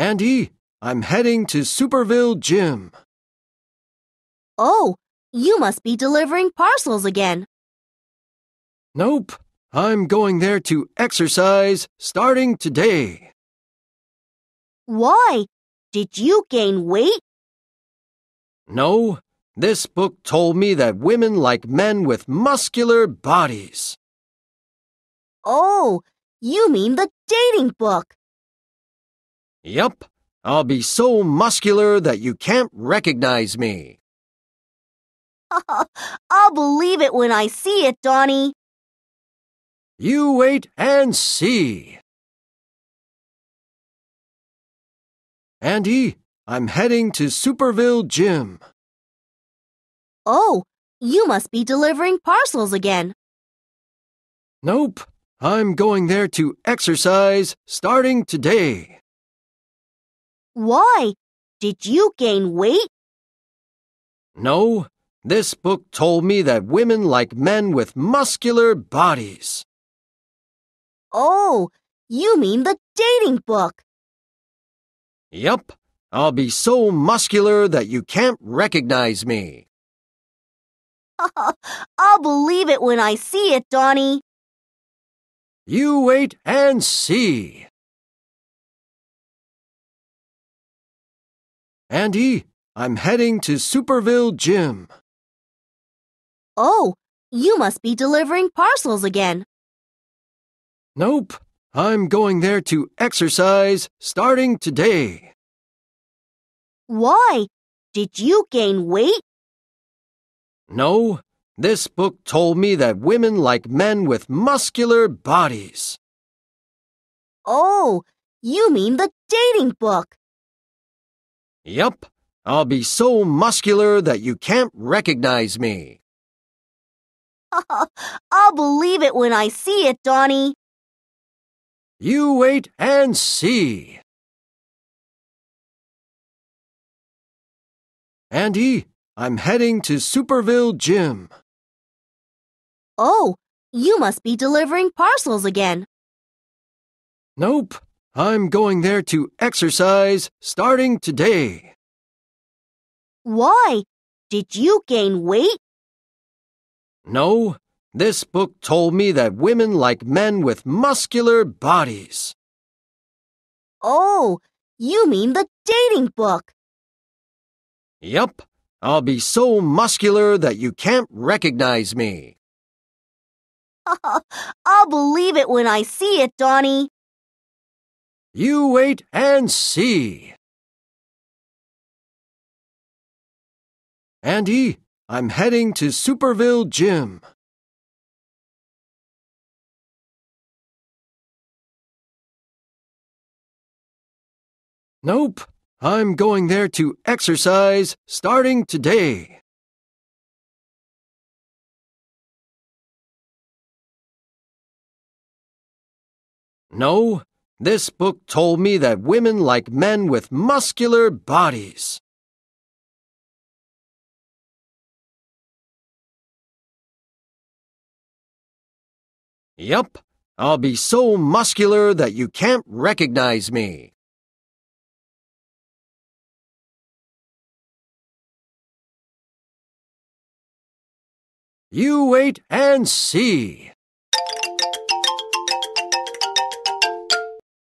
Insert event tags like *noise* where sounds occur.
Andy, I'm heading to Superville Gym. Oh, you must be delivering parcels again. Nope, I'm going there to exercise starting today. Why? Did you gain weight? No, this book told me that women like men with muscular bodies. Oh, you mean the dating book. Yup, I'll be so muscular that you can't recognize me. *laughs* I'll believe it when I see it, Donnie. You wait and see. Andy, I'm heading to Superville Gym. Oh, you must be delivering parcels again. Nope, I'm going there to exercise starting today. Why? Did you gain weight? No, this book told me that women like men with muscular bodies. Oh, you mean the dating book. Yup, I'll be so muscular that you can't recognize me. *laughs* I'll believe it when I see it, Donnie. You wait and see. Andy, I'm heading to Superville Gym. Oh, you must be delivering parcels again. Nope, I'm going there to exercise starting today. Why? Did you gain weight? No, this book told me that women like men with muscular bodies. Oh, you mean the dating book. Yep, I'll be so muscular that you can't recognize me. *laughs* I'll believe it when I see it, Donnie. You wait and see. Andy, I'm heading to Superville Gym. Oh, you must be delivering parcels again. Nope, I'm going there to exercise starting today. Why? Did you gain weight? No, this book told me that women like men with muscular bodies. Oh, you mean the dating book. Yep, I'll be so muscular that you can't recognize me. *laughs* I'll believe it when I see it, Donnie. You wait and see. Andy, I'm heading to Superville Gym. Nope, I'm going there to exercise starting today. No, this book told me that women like men with muscular bodies. Yup, I'll be so muscular that you can't recognize me. You wait and see.